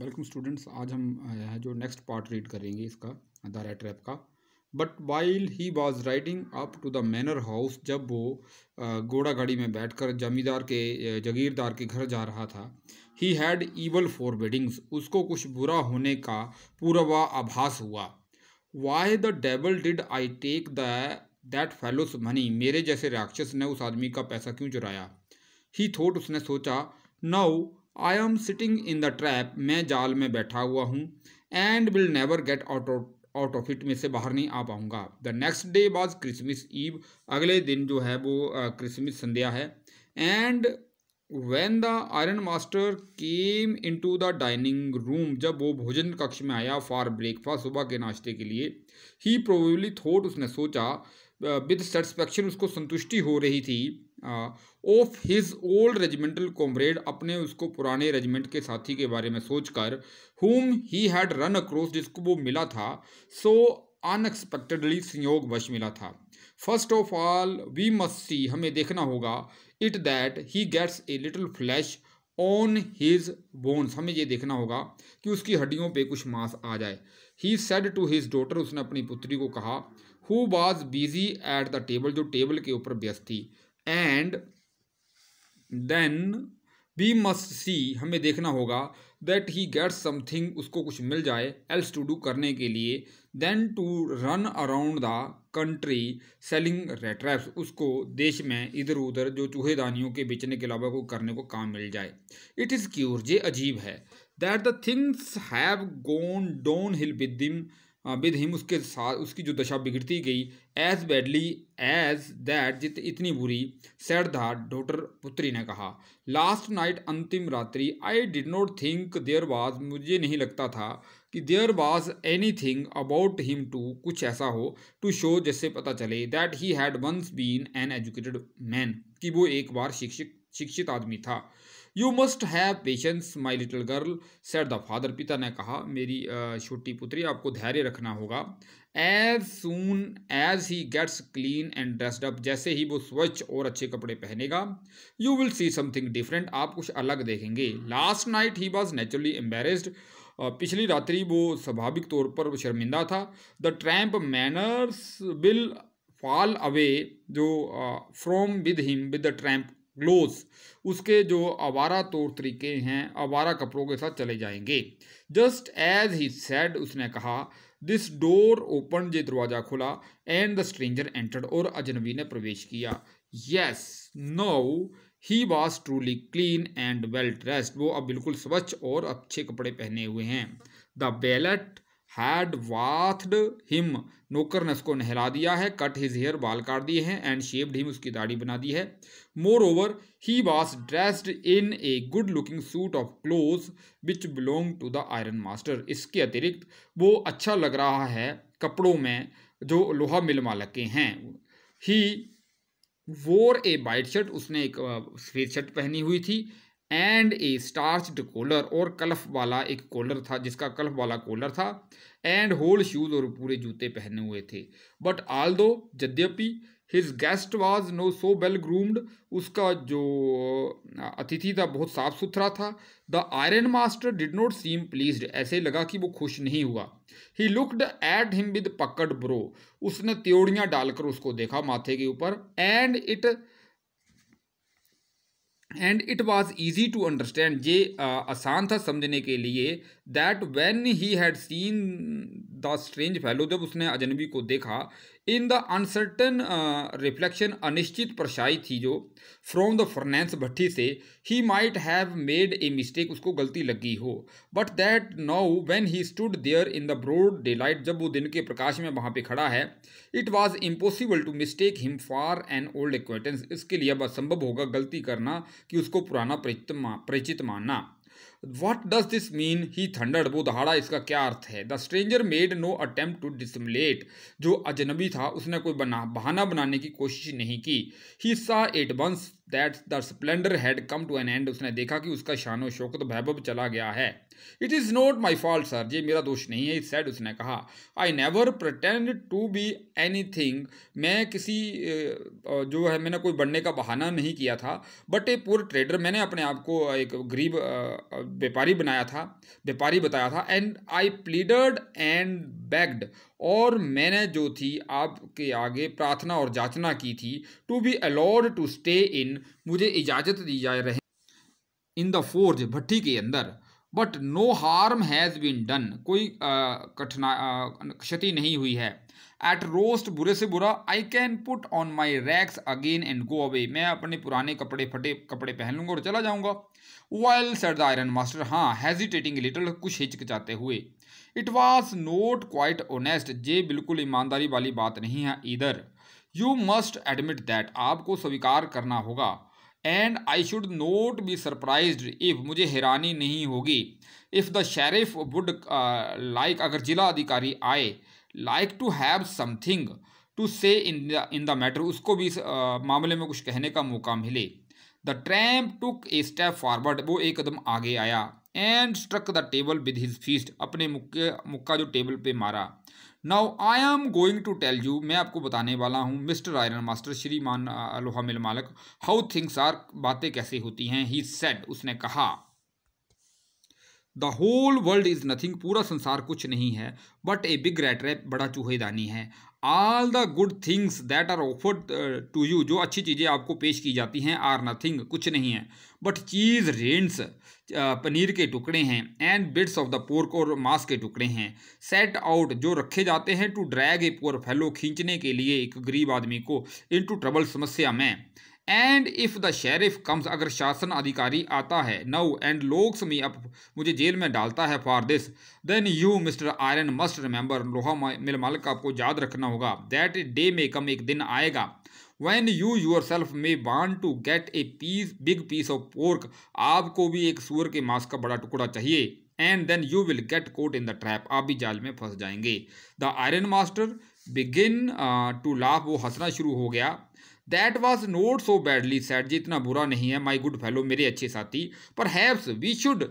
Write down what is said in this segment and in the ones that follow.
welcome students आज हम है जो नेक्स्ट पार्ट रीड करेंगे इसका द रेड ट्रैप का but while he was riding up to the manor house जब वो घोड़ा गाड़ी में बैठकर जमींदार के जागीरदार के घर जा रहा था he had evil forebodings उसको कुछ बुरा होने का पूरा आभास हुआ why the devil did I take the that fellow's money मेरे जैसे राक्षस ने उस आदमी का पैसा क्यों चुराया ही थोट उसने सोचा now I am sitting in the trap मैं जाल में बैठा हुआ हूँ and will never get out out of it में से बाहर नहीं आ पाऊँगा the next day was Christmas Eve अगले दिन जो है वो क्रिसमस संध्या है and when the iron master came into the dining room जब वो भोजन कक्ष में आया फॉर ब्रेकफास्ट सुबह के नाश्ते के लिए ही प्रोबेबली थोट उसने सोचा विद सेटिस्फैक्शन उसको संतुष्टि हो रही थी of his old regimental comrade अपने उसको पुराने रेजिमेंट के साथी के बारे में सोचकर हुम ही हैड रन अक्रॉस जिसको वो मिला था सो अनएक्सपेक्टेडली संयोग वश मिला था first of all we must see हमें देखना होगा it that he gets a little flesh on his bones हमें ये देखना होगा कि उसकी हड्डियों पे कुछ मांस आ जाए he said to his daughter उसने अपनी पुत्री को कहा who was busy at the table जो टेबल के ऊपर व्यस्त थी and then we must see हमें देखना होगा दैट ही गेट्स समथिंग उसको कुछ मिल जाए एल्स टू डू करने के लिए then to run around the country selling rattraps उसको देश में इधर उधर जो चूहे दानियों के बेचने के अलावा को करने को काम मिल जाए इट इज़ क्योर ये अजीब है that the things have gone downhill with them हाँ, हिम उसके साथ उसकी जो दशा बिगड़ती गई एज बैडली एज दैट जित इतनी बुरी सैड धा डॉटर पुत्री ने कहा लास्ट नाइट अंतिम रात्रि I did not think there was मुझे नहीं लगता था कि there was anything about him to कुछ ऐसा हो टू शो जैसे पता चले that he had once been an educated man कि वो एक बार शिक्षित शिक्षित आदमी था you must have patience my little girl said the father पिता ने कहा मेरी छोटी पुत्री आपको धैर्य रखना होगा as soon as he gets clean and dressed up जैसे ही वो स्वच्छ और अच्छे कपड़े पहनेगा you will see something different आप कुछ अलग देखेंगे last night he was naturally embarrassed पिछली रात्रि वो स्वाभाविक तौर पर शर्मिंदा था the tramp manners will fall away जो from with him with the tramp clothes उसके जो आवारा तौर तरीके हैं आवारा कपड़ों के साथ चले जाएंगे जस्ट एज ही सेड उसने कहा दिस डोर ओपन ये दरवाज़ा खुला एंड द स्ट्रेंजर एंटर्ड और अजनबी ने प्रवेश किया yes no he was truly clean and well dressed वो अब बिल्कुल स्वच्छ और अच्छे कपड़े पहने हुए हैं the valet had bathed him नौकर ने उसको नहला दिया है कट हिज हेयर बाल काट दिए हैं एंड शेप्ड हिम उसकी दाढ़ी बना दी है moreover he was dressed in a good looking suit of cloth which belong to the iron master इसके अतिरिक्त वो अच्छा लग रहा है कपड़ों में जो लोहा मिल मालक के हैं ही वोर ए वाइट शर्ट उसने एक सफ़ेद शर्ट पहनी हुई थी एंड ए स्टार्च कोलर और कल्फ वाला एक कोलर था जिसका कल्फ वाला कोलर था एंड होल शूज और पूरे जूते पहने हुए थे बट आल दो यद्यपि his guest was no so well groomed उसका जो अतिथि था बहुत साफ सुथरा था the iron master did not seem please ऐसे लगा कि वो खुश नहीं हुआ he looked at him with puckered brow उसने त्योड़ियाँ डालकर उसको देखा माथे के ऊपर and it and it was easy to understand ये आसान था समझने के लिए that when he had seen the strange फैलो जब उसने अजनबी को देखा इन द अनसर्टन रिफ्लेक्शन अनिश्चित परछाई थी जो फ्रॉम द फर्नेंस भट्टी से he might have made a mistake उसको गलती लगी हो but that now when he stood there in the broad daylight जब वो दिन के प्रकाश में वहाँ पे खड़ा है it was impossible to mistake him for an old acquaintance इसके लिए अब असंभव होगा गलती करना कि उसको पुराना परिचित मा, परिचित मानना what does this mean he thundered वो दहाड़ा इसका क्या अर्थ है the stranger made no attempt to dissimulate जो अजनबी था उसने कोई बना बहाना बनाने की कोशिश नहीं की he saw at once that the splendour had come to an end उसने देखा कि उसका शानो शौकत तो वैभव चला गया है it is not my fault sir ये मेरा दोष नहीं है इस सैड उसने कहा I never pretend to be anything मैं किसी जो है मैंने कोई बनने का बहाना नहीं किया था बट ए पुअर ट्रेडर मैंने अपने आप को एक गरीब व्यापारी बनाया था व्यापारी बताया था and I pleaded and begged और मैंने जो थी आपके आगे प्रार्थना और जाचना की थी to be allowed to stay in मुझे इजाज़त दी जाए रहे इन द फोर्ज भट्टी के अंदर but no harm has been done कोई कठिना क्षति नहीं हुई है एट रोस्ट बुरे से बुरा I can put on my rags again and go away मैं अपने पुराने कपड़े फटे कपड़े पहन लूँगा और चला जाऊँगा while sir the iron master हाँ हेजिटेटिंग लिटल कुछ हिचकिचाते हुए it was not quite honest ये बिल्कुल ईमानदारी वाली बात नहीं है इधर यू मस्ट एडमिट दैट आपको स्वीकार करना होगा and I should not be surprise if मुझे हैरानी नहीं होगी if the sheriff would like अगर जिला अधिकारी आए like to have something to say in the in the matter उसको भी इस uh, मामले में कुछ कहने का मौका मिले the tramp took a step forward वो एक कदम आगे आया and struck the table with his fist अपने मुक्के मुक्का जो टेबल पे मारा now I am going to tell you मैं आपको बताने वाला हूँ मिस्टर आयरन मास्टर श्रीमान लोहा मिल मालक हाउ थिंग्स आर बातें कैसे होती हैं ही सेड उसने कहा the whole world is nothing पूरा संसार कुछ नहीं है but a big rattrap बड़ा चूहेदानी है all the good things that are offered to you जो अच्छी चीज़ें आपको पेश की जाती हैं आर नथिंग कुछ नहीं है बट चीज़ रेंट्स पनीर के टुकड़े हैं and bits of the pork और मांस के टुकड़े हैं सेट आउट जो रखे जाते हैं टू ड्रैग ए पोर फैलो खींचने के लिए एक गरीब आदमी को इन टू ट्रबल समस्या में and if the sheriff comes अगर शासन अधिकारी आता है now and locks me up मुझे जेल में डालता है for this then you mister iron must remember लोहा मिल मालिक आपको याद रखना होगा दैट डे में कम एक दिन आएगा when you yourself may want to get a piece big piece of pork आपको भी एक सूअर के मांस का बड़ा टुकड़ा चाहिए and then you will get caught in the trap आप भी जाल में फंस जाएंगे the iron master begin to laugh वो हंसना शुरू हो गया that was not so badly said जी इतना बुरा नहीं है माई गुड फैलो मेरे अच्छे साथी पर हैव्स we should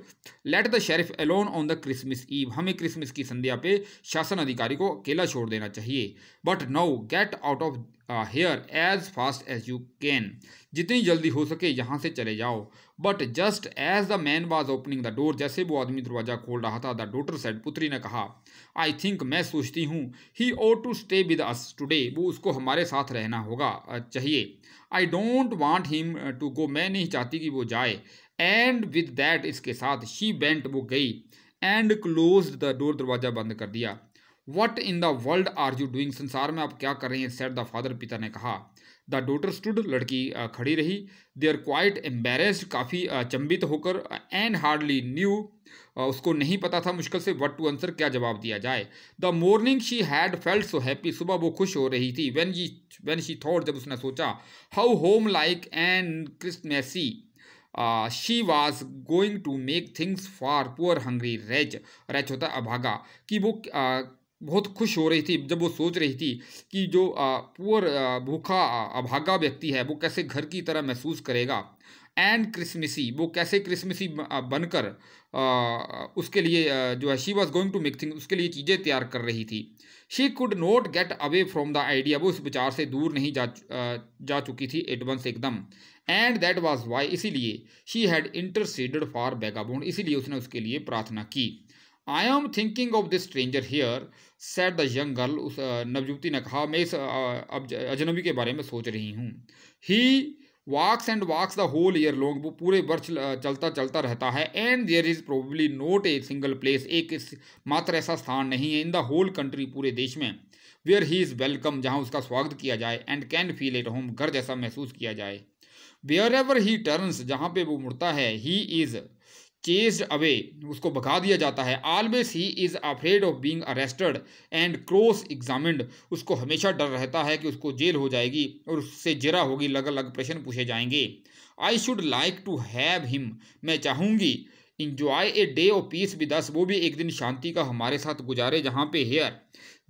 let the sheriff alone on the Christmas eve हमें क्रिसमस की संध्या पे शासन अधिकारी को अकेला छोड़ देना चाहिए but now get out of here as fast as you can जितनी जल्दी हो सके यहाँ से चले जाओ but just as the man was opening the door जैसे वो आदमी दरवाजा खोल रहा था द डोटर सेट पुत्री ने कहा आई थिंक मैं सोचती हूँ he ought to stay with us today वो उसको हमारे साथ रहना होगा चाहिए I don't want him to go मैं नहीं चाहती कि वो जाए एंड विद दैट इसके साथ शी बेंट वो गई एंड क्लोज द डोर दरवाज़ा बंद कर दिया what in the world are you doing संसार में आप क्या कर रहे हैं सेट द फादर पिता ने कहा द डोटर स्टूड लड़की खड़ी रही दे आर क्वाइट एम्बेरेस्ड काफ़ी चंबित होकर एंड हार्डली न्यू उसको नहीं पता था मुश्किल से वट टू आंसर क्या जवाब दिया जाए the morning she had felt so happy सुबह वो खुश हो रही थी वेन जी वेन शी थॉट जब उसने सोचा how homelike and Christmassy she was going to make things for poor hungry wretch wretch होता अभागा कि वो uh, बहुत खुश हो रही थी जब वो सोच रही थी कि जो पुअर भूखा अभागा व्यक्ति है वो कैसे घर की तरह महसूस करेगा एंड क्रिसमसी वो कैसे क्रिसमसी बनकर उसके लिए जो है she was going to make thing उसके लिए चीज़ें तैयार कर रही थी she could not get away from the idea वो इस विचार से दूर नहीं जा जा चुकी थी एडवंस एकदम एंड दैट वॉज वाई इसीलिए she had interceded for vagabond इसीलिए उसने उसके लिए प्रार्थना की I am thinking of this stranger here said the young girl उस नवयुवती ने कहा मैं इस अजनबी के बारे में सोच रही हूँ he walks and walks the whole year long वो पूरे वर्ष चलता चलता रहता है and there is probably not a single place एक मात्र ऐसा स्थान नहीं है इन द होल कंट्री पूरे देश में वेयर ही इज़ वेलकम जहाँ उसका स्वागत किया जाए and can feel at home घर जैसा महसूस किया जाए वेयर एवर ही टर्न्स जहाँ पे वो मुड़ता है ही इज़ चेस्ड अवे उसको भगा दिया जाता है always he is afraid of being arrested and cross examined उसको हमेशा डर रहता है कि उसको जेल हो जाएगी और उससे जरा होगी अलग अलग प्रश्न पूछे जाएंगे I should like to have him मैं चाहूँगी enjoy a day of peace with us वो भी एक दिन शांति का हमारे साथ गुजारे जहाँ पे here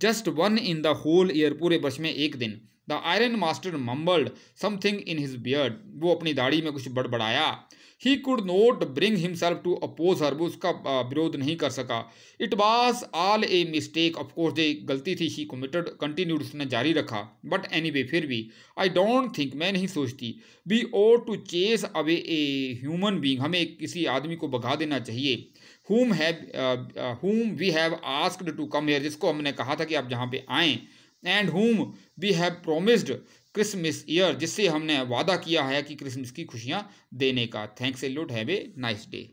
just one in the whole year पूरे वर्ष में एक दिन the iron master mumbled something in his beard वो अपनी दाढ़ी में कुछ बड़बड़ाया he could not bring himself to oppose her वो उसका विरोध नहीं कर सका it was all a mistake of course ये गलती थी ही कमिटेड कंटिन्यूड उसने जारी रखा बट एनी वे फिर भी आई डोंट थिंक मैं नहीं सोचती we ought to chase away a human being हमें किसी आदमी को भगा देना चाहिए whom have whom we have asked to come here जिसको हमने कहा था कि आप जहाँ पे आएँ and whom we have promised Christmas cheer जिससे हमने वादा किया है कि क्रिसमस की खुशियाँ देने का thanks a lot have a nice day